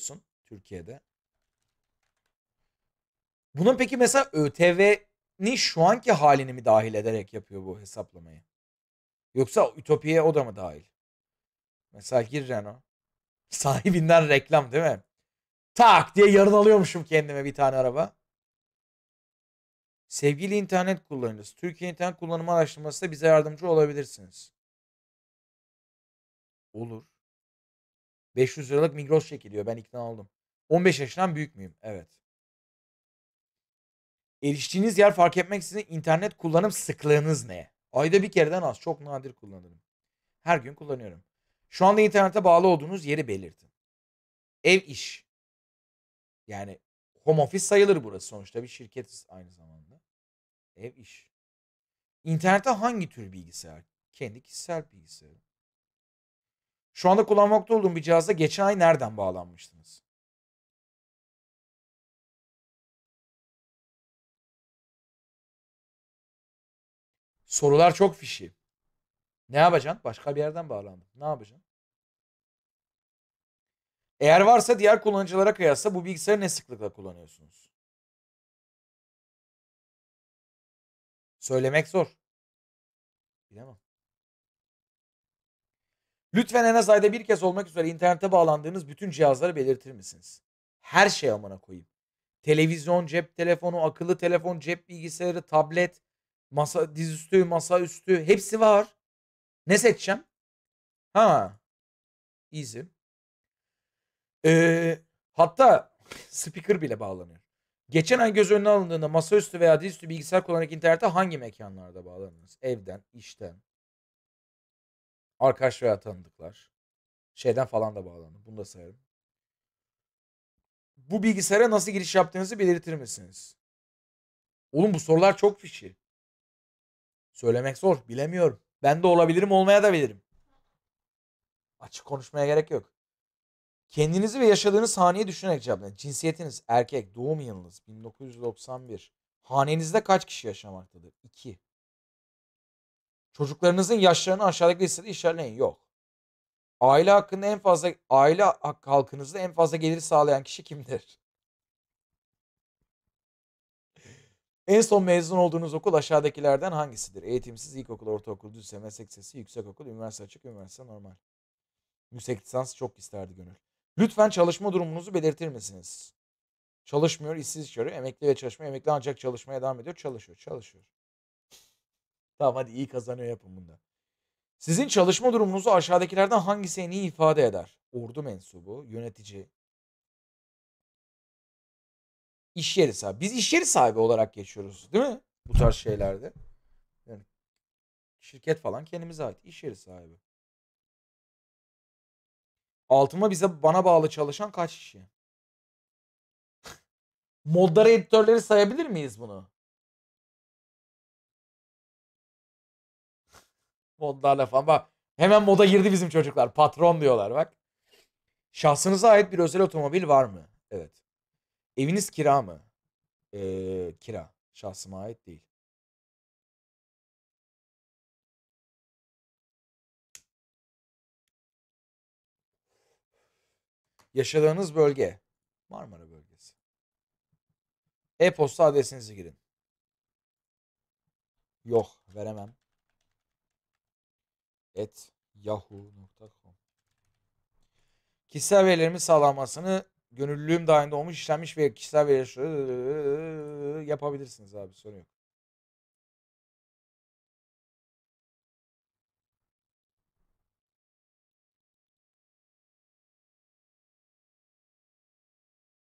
yapıyorsun Türkiye'de. Bunun peki mesela ÖTV'nin şu anki halini mi dahil ederek yapıyor bu hesaplamayı? Yoksa Ütopya'ya o da mı dahil? Mesela gir Renault. Sahibinden reklam değil mi? Tak diye yarın alıyormuşum kendime bir tane araba. Sevgili internet kullanıcısı, Türkiye internet kullanımı araştırmasında bize yardımcı olabilirsiniz. Olur. 500 liralık Migros çekiliyor. Ben ikna oldum. 15 yaşından büyük müyüm? Evet. Eriştiğiniz yer fark etmek sizin internet kullanım sıklığınız ne? Ayda bir kereden az. Çok nadir kullanırım. Her gün kullanıyorum. Şu anda internete bağlı olduğunuz yeri belirtin. Ev iş. Yani home office sayılır burası sonuçta bir şirket aynı zamanda. Ev iş. İnternete hangi tür bilgisayar? Kendi kişisel bilgisayarım. Şu anda kullanmakta olduğum bir cihazla geçen ay nereden bağlanmıştınız? Sorular çok fişi. Ne yapacaksın? Başka bir yerden bağlandın. Ne yapacaksın? Eğer varsa diğer kullanıcılara kıyasla bu bilgisayarı ne sıklıkla kullanıyorsunuz? Söylemek zor. Bilemem. Lütfen en az ayda bir kez olmak üzere internete bağlandığınız bütün cihazları belirtir misiniz? Her şey amına koyayım. Televizyon, cep telefonu, akıllı telefon, cep bilgisayarı, tablet, masa dizüstü, masa üstü hepsi var. Ne seçeceğim? Ha. Easy. Ee, hatta speaker bile bağlanıyor. Geçen ay göz önüne alındığında masaüstü veya dizüstü bilgisayar kullanarak internete hangi mekanlarda bağlandınız? Evden, işten, Arkadaş veya tanıdıklar. Şeyden falan da bağlandı. Bunu da sayarım. Bu bilgisayara nasıl giriş yaptığınızı belirtir misiniz? Oğlum bu sorular çok fişi. Söylemek zor. Bilemiyorum. Ben de olabilirim olmaya da bilirim. Açık konuşmaya gerek yok. Kendinizi ve yaşadığınız haneyi düşünerek cevaplayın. Cinsiyetiniz erkek, doğum yılınız 1991. Hanenizde kaç kişi yaşamaktadır? 2. Çocuklarınızın yaşlarını aşağıdaki listede işaretleyin. Yok. Aile hakkında en fazla aile hakkı halkınızda en fazla gelir sağlayan kişi kimdir? En son mezun olduğunuz okul aşağıdakilerden hangisidir? Eğitimsiz ilkokul, ortaokul, düzse, meslek lisesi, yüksekokul, üniversite açık, üniversite normal. Yüksek lisans çok isterdi gönül. Lütfen çalışma durumunuzu belirtir misiniz? Çalışmıyor, işsiz çıkarıyor, emekli ve çalışma, emekli ancak çalışmaya devam ediyor, çalışıyor, çalışıyor. Tamam hadi iyi kazanıyor yapın bunda. Sizin çalışma durumunuzu aşağıdakilerden hangisi en iyi ifade eder? Ordu mensubu, yönetici, iş yeri sahibi. Biz iş yeri sahibi olarak geçiyoruz değil mi? Bu tarz şeylerde. Yani şirket falan kendimize ait. iş yeri sahibi. Altıma bize bana bağlı çalışan kaç kişi? Modları editörleri sayabilir miyiz bunu? modlarla falan. Bak hemen moda girdi bizim çocuklar. Patron diyorlar bak. Şahsınıza ait bir özel otomobil var mı? Evet. Eviniz kira mı? Ee, kira. Şahsıma ait değil. Yaşadığınız bölge. Marmara bölgesi. E-posta adresinizi girin. Yok veremem et yahoo.com Kişisel verilerimin sağlanmasını gönüllülüğüm dahilinde olmuş işlenmiş ve kişisel verileri yapabilirsiniz abi sorun yok.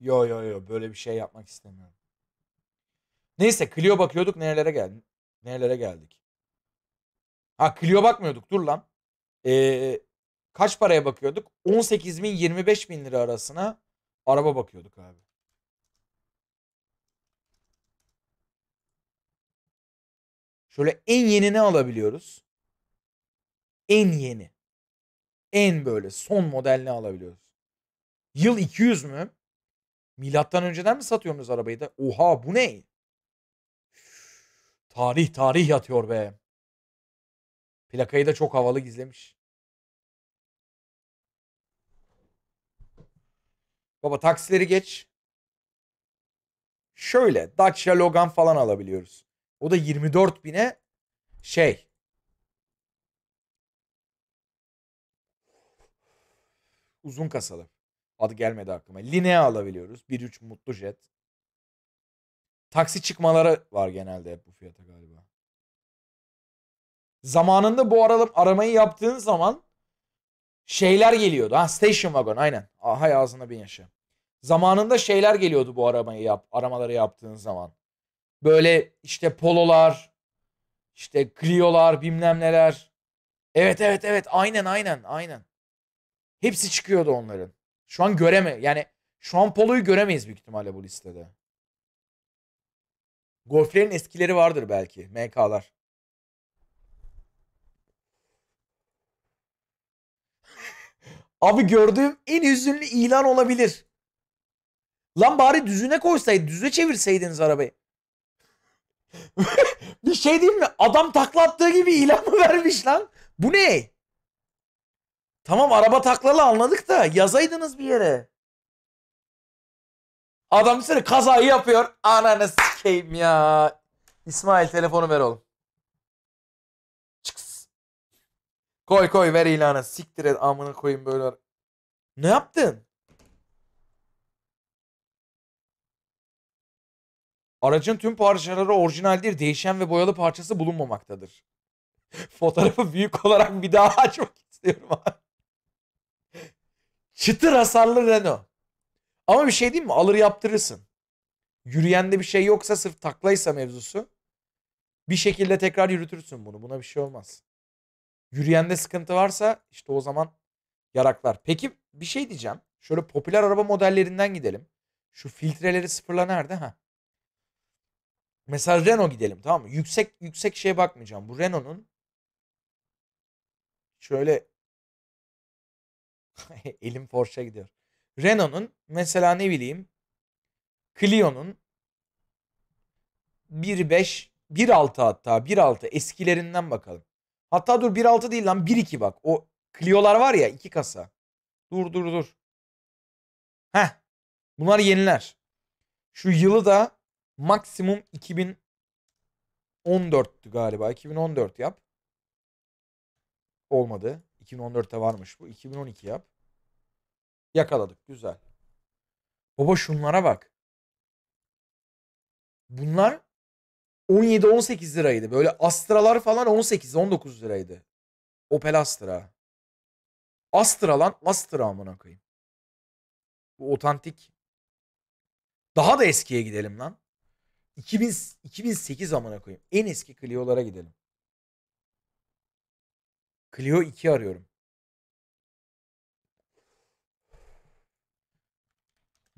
Yo yo yo böyle bir şey yapmak istemiyorum. Neyse Clio bakıyorduk nerelere geldik. Nerelere geldik. Ha Clio bakmıyorduk dur lan. Ee, kaç paraya bakıyorduk? 18 bin 25 bin lira arasına araba bakıyorduk abi. Şöyle en yenini alabiliyoruz? En yeni. En böyle son modelini alabiliyoruz? Yıl 200 mü? Milattan önceden mi satıyorsunuz arabayı da? Oha bu ne? tarih tarih yatıyor be. Plakayı da çok havalı gizlemiş. Baba taksileri geç. Şöyle Dacia Logan falan alabiliyoruz. O da 24 bine şey. Uzun kasalı. Adı gelmedi aklıma. Linea alabiliyoruz. 1.3 mutlu jet. Taksi çıkmaları var genelde bu fiyata galiba. Zamanında bu aralım aramayı yaptığın zaman şeyler geliyordu. Ha station wagon aynen. Aha ağzına bin yaşa. Zamanında şeyler geliyordu bu aramayı yap, aramaları yaptığın zaman. Böyle işte pololar, işte Clio'lar bilmem neler. Evet evet evet aynen aynen aynen. Hepsi çıkıyordu onların. Şu an göreme yani şu an poloyu göremeyiz büyük ihtimalle bu listede. Golflerin eskileri vardır belki. MK'lar. Abi gördüğüm en üzünlü ilan olabilir. Lan bari düzüne koysaydı, düze çevirseydiniz arabayı. bir şey değil mi? Adam taklattığı gibi ilan mı vermiş lan? Bu ne? Tamam araba taklalı anladık da yazaydınız bir yere. Adam bir kazayı yapıyor. Ananı sikeyim ya. İsmail telefonu ver oğlum. Koy koy ver ilanı. Siktir et amına koyayım böyle. Ne yaptın? Aracın tüm parçaları orijinaldir. Değişen ve boyalı parçası bulunmamaktadır. Fotoğrafı büyük olarak bir daha açmak istiyorum Çıtır hasarlı Renault. Ama bir şey diyeyim mi? Alır yaptırırsın. Yürüyende bir şey yoksa sırf taklaysa mevzusu. Bir şekilde tekrar yürütürsün bunu. Buna bir şey olmaz. Yürüyende sıkıntı varsa işte o zaman yaraklar. Peki bir şey diyeceğim. Şöyle popüler araba modellerinden gidelim. Şu filtreleri sıfırla nerede? Ha. Mesela Renault gidelim tamam mı? Yüksek yüksek şeye bakmayacağım. Bu Renault'un şöyle elim Porsche'a gidiyor. Renault'un mesela ne bileyim Clio'nun 1.5 1.6 hatta 1.6 eskilerinden bakalım. Hatta dur 1.6 değil lan 1.2 bak. O Clio'lar var ya iki kasa. Dur dur dur. Heh. Bunlar yeniler. Şu yılı da maksimum 2014'tü galiba. 2014 yap. Olmadı. 2014'te varmış bu. 2012 yap. Yakaladık. Güzel. Baba şunlara bak. Bunlar 17-18 liraydı. Böyle Astralar falan 18-19 liraydı. Opel Astra. Astra lan Astra amına koyayım. Bu otantik. Daha da eskiye gidelim lan. 2000, 2008 amına koyayım. En eski Clio'lara gidelim. Clio 2 arıyorum.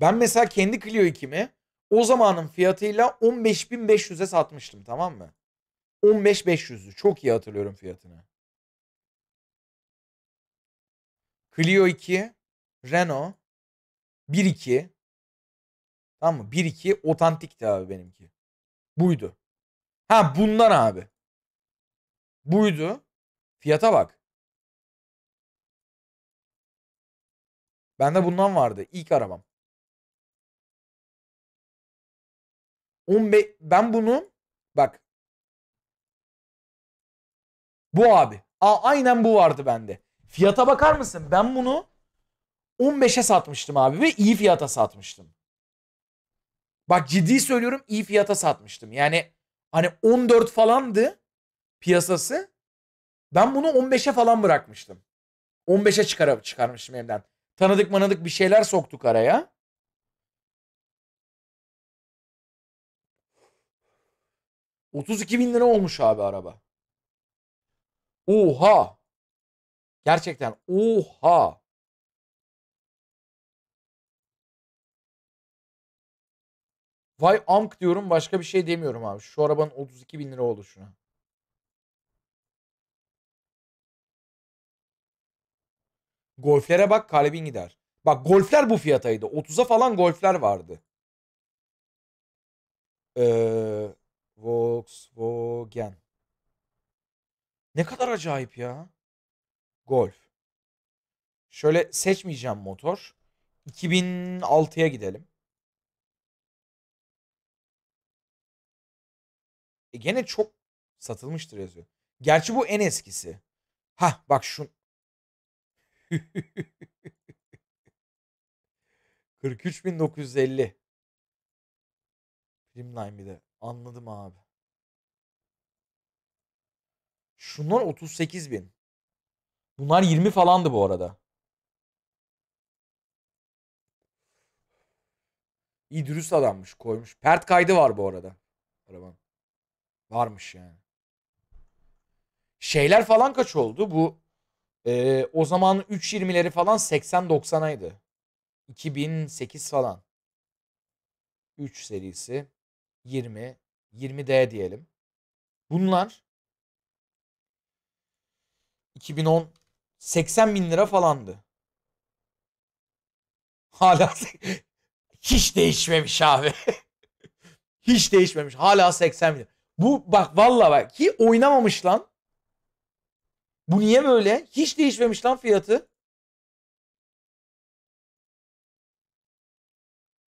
Ben mesela kendi Clio 2'mi o zamanın fiyatıyla 15.500'e satmıştım tamam mı? 15.500'dü. Çok iyi hatırlıyorum fiyatını. Clio 2, Renault 1.2 tamam mı? 1.2 otantikti abi benimki. Buydu. Ha bundan abi. Buydu. Fiyata bak. Bende bundan vardı. ilk arabam. 15 ben bunu bak bu abi. A, aynen bu vardı bende. Fiyata bakar mısın? Ben bunu 15'e satmıştım abi ve iyi fiyata satmıştım. Bak ciddi söylüyorum iyi fiyata satmıştım. Yani hani 14 falandı piyasası. Ben bunu 15'e falan bırakmıştım. 15'e çıkar çıkarmıştım evden. Tanıdık manadık bir şeyler soktuk araya. 32 bin lira olmuş abi araba. Oha. Gerçekten oha. Vay amk diyorum başka bir şey demiyorum abi. Şu arabanın 32 bin lira oluşuna. Golflere bak kalbin gider. Bak golfler bu fiyataydı. 30'a falan golfler vardı. Ee, Volkswagen. Ne kadar acayip ya. Golf. Şöyle seçmeyeceğim motor. 2006'ya gidelim. E gene çok satılmıştır yazıyor. Gerçi bu en eskisi. Ha bak şu 43950. Primline bir de. Anladım abi. Şunlar 38 bin. Bunlar 20 falandı bu arada. İyi adammış koymuş. Pert kaydı var bu arada. Araban. Varmış yani. Şeyler falan kaç oldu? Bu e, o zaman 3.20'leri falan 80-90'aydı. 2008 falan. 3 serisi 20 20D diyelim. Bunlar 2010 80 bin lira falandı. Hala hiç değişmemiş abi. hiç değişmemiş. Hala 80 bin lira. Bu bak valla bak ki oynamamış lan. Bu niye böyle? Hiç değişmemiş lan fiyatı.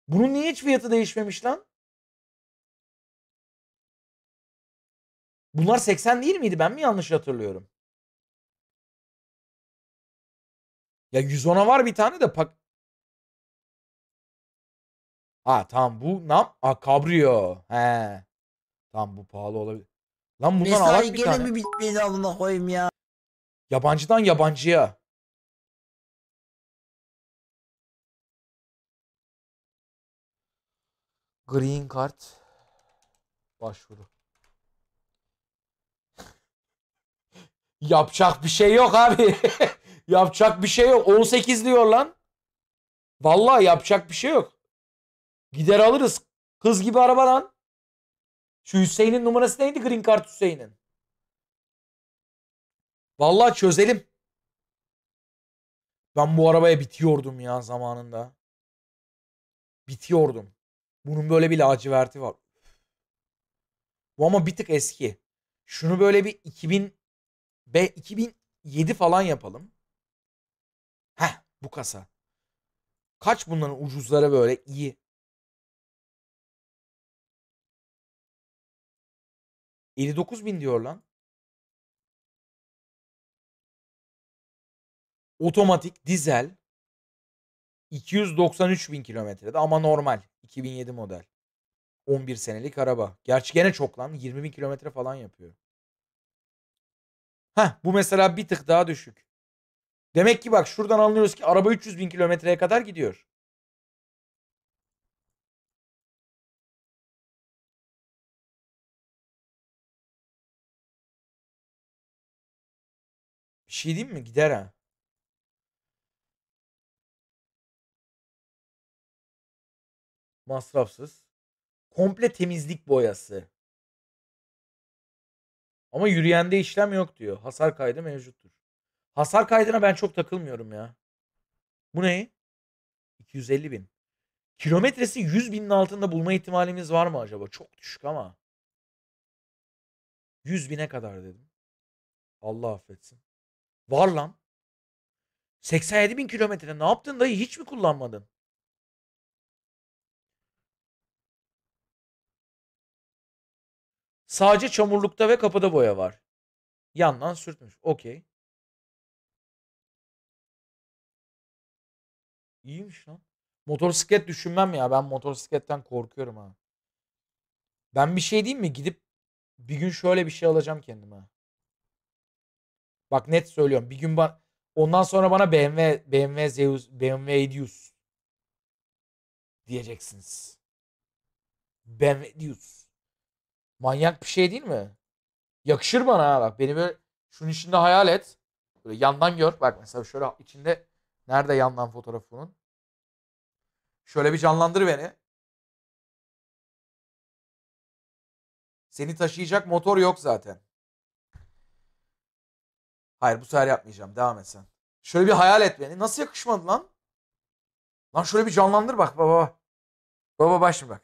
Bunun niye hiç fiyatı değişmemiş lan? Bunlar 80 değil miydi? Ben mi yanlış hatırlıyorum? Ya 110'a var bir tane de pak... Ha tamam bu ne yap? Ha kabrio. He. Tamam bu pahalı olabilir. Lan bundan alak Mesai bir gene tane. mi bitmedi amına koyayım ya? Yabancıdan yabancıya. Green Card başvuru. Yapacak bir şey yok abi. Yapacak bir şey yok. 18 diyor lan. Vallahi yapacak bir şey yok. Gider alırız. Kız gibi arabadan. Şu Hüseyin'in numarası neydi? Green Card Hüseyin'in. Vallahi çözelim. Ben bu arabaya bitiyordum ya zamanında. Bitiyordum. Bunun böyle bir laciverti var. Bu ama bir tık eski. Şunu böyle bir 2000 ve 2007 falan yapalım bu kasa. Kaç bunların ucuzları böyle iyi. bin diyor lan. Otomatik dizel 293 bin kilometrede ama normal 2007 model. 11 senelik araba. Gerçi gene çok lan 20 bin kilometre falan yapıyor. Ha bu mesela bir tık daha düşük. Demek ki bak şuradan anlıyoruz ki araba 300 bin kilometreye kadar gidiyor. Bir şey diyeyim mi? Gider ha. Masrafsız. Komple temizlik boyası. Ama yürüyende işlem yok diyor. Hasar kaydı mevcuttur. Hasar kaydına ben çok takılmıyorum ya. Bu ne? 250 bin. Kilometresi 100 binin altında bulma ihtimalimiz var mı acaba? Çok düşük ama. 100 bine kadar dedim. Allah affetsin. Var lan. 87 bin kilometre ne yaptın dayı hiç mi kullanmadın? Sadece çamurlukta ve kapıda boya var. Yandan sürtmüş. Okey. İyiymiş lan. Motosiklet düşünmem ya. Ben motosikletten korkuyorum ha. Ben bir şey diyeyim mi? Gidip bir gün şöyle bir şey alacağım kendime. Bak net söylüyorum. Bir gün bana ondan sonra bana BMW BMW Zeus BMW Edius diyeceksiniz. BMW Edius. Manyak bir şey değil mi? Yakışır bana ha bak. Beni böyle şunun içinde hayal et. Böyle yandan gör. Bak mesela şöyle içinde Nerede yandan fotoğrafının? Şöyle bir canlandır beni. Seni taşıyacak motor yok zaten. Hayır bu sefer yapmayacağım. Devam et sen. Şöyle bir hayal et beni. Nasıl yakışmadı lan? Lan şöyle bir canlandır bak baba. Baba baş mı bak.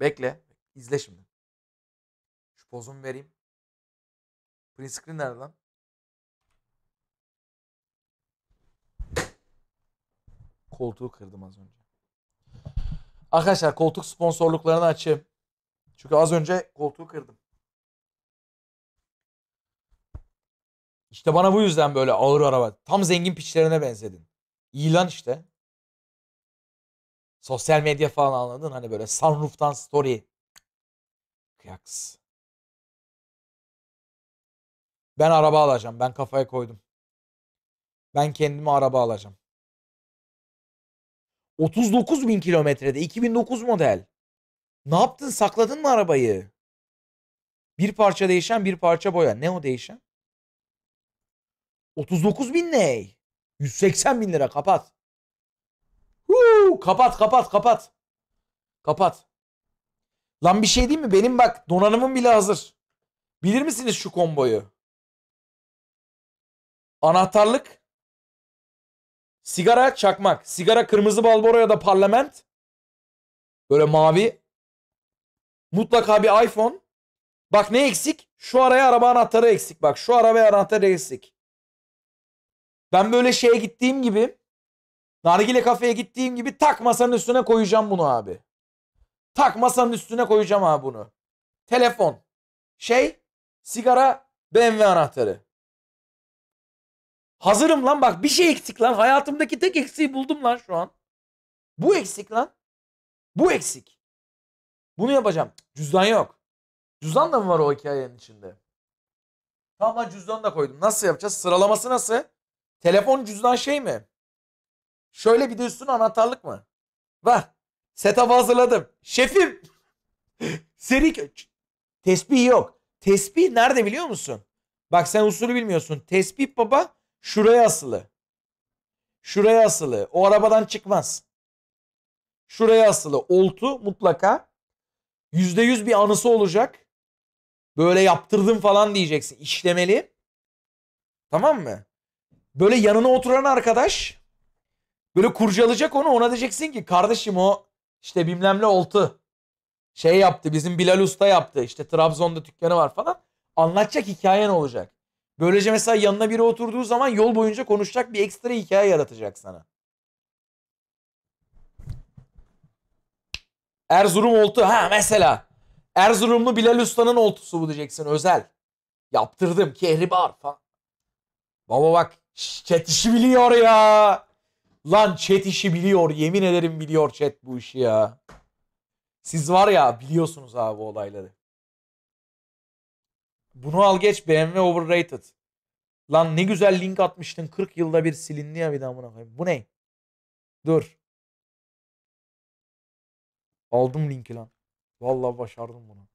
Bekle. İzle şimdi. Şu pozumu vereyim. Print screen nerede lan? koltuğu kırdım az önce. Arkadaşlar koltuk sponsorluklarını açayım. Çünkü az önce koltuğu kırdım. İşte bana bu yüzden böyle ağır araba. Tam zengin piçlerine benzedin. İlan işte. Sosyal medya falan anladın. Hani böyle sunroof'tan story. Kıyaks. Ben araba alacağım. Ben kafaya koydum. Ben kendime araba alacağım. 39 bin kilometrede 2009 model. Ne yaptın sakladın mı arabayı? Bir parça değişen bir parça boya. Ne o değişen? 39 bin ne? 180 bin lira kapat. Huu, kapat kapat kapat. Kapat. Lan bir şey değil mi? Benim bak donanımım bile hazır. Bilir misiniz şu komboyu? Anahtarlık, Sigara çakmak. Sigara kırmızı Balboro ya da parlament. Böyle mavi. Mutlaka bir iPhone. Bak ne eksik? Şu araya araba anahtarı eksik. Bak şu araba anahtarı eksik. Ben böyle şeye gittiğim gibi nargile kafeye gittiğim gibi tak masanın üstüne koyacağım bunu abi. Tak masanın üstüne koyacağım abi bunu. Telefon. Şey sigara BMW anahtarı. Hazırım lan bak bir şey eksik lan. Hayatımdaki tek eksiği buldum lan şu an. Bu eksik lan. Bu eksik. Bunu yapacağım. Cüzdan yok. Cüzdan da mı var o hikayenin içinde? Tamam cüzdan da koydum. Nasıl yapacağız? Sıralaması nasıl? Telefon cüzdan şey mi? Şöyle bir de üstüne anahtarlık mı? Bak. Setup'ı hazırladım. Şefim. Seri köç. yok. Tesbih nerede biliyor musun? Bak sen usulü bilmiyorsun. Tesbih baba Şuraya asılı. Şuraya asılı. O arabadan çıkmaz. Şuraya asılı. Oltu mutlaka yüzde yüz bir anısı olacak. Böyle yaptırdım falan diyeceksin. İşlemeli. Tamam mı? Böyle yanına oturan arkadaş böyle kurcalayacak onu. Ona diyeceksin ki kardeşim o işte bilmem ne oltu. Şey yaptı bizim Bilal Usta yaptı. İşte Trabzon'da dükkanı var falan. Anlatacak hikayen olacak. Böylece mesela yanına biri oturduğu zaman yol boyunca konuşacak bir ekstra hikaye yaratacak sana. Erzurum oltu ha mesela. Erzurumlu Bilal Usta'nın oltusu bu diyeceksin özel. Yaptırdım kehribar falan. Baba bak chat işi biliyor ya. Lan chat işi biliyor yemin ederim biliyor chat bu işi ya. Siz var ya biliyorsunuz abi bu olayları. Bunu al geç BMW overrated. Lan ne güzel link atmıştın 40 yılda bir silindi ya bir daha buna koyayım. Bu ne? Dur. Aldım linki lan. Vallahi başardım bunu.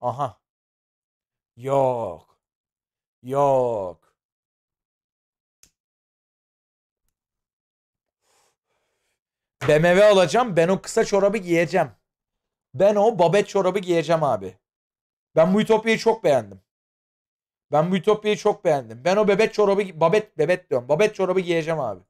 Aha. Yok. Yok. BMW alacağım. Ben o kısa çorabı giyeceğim. Ben o babet çorabı giyeceğim abi. Ben bu Ütopya'yı çok beğendim. Ben bu Ütopya'yı çok beğendim. Ben o bebek çorabı, babet, bebet diyorum. Babet çorabı giyeceğim abi.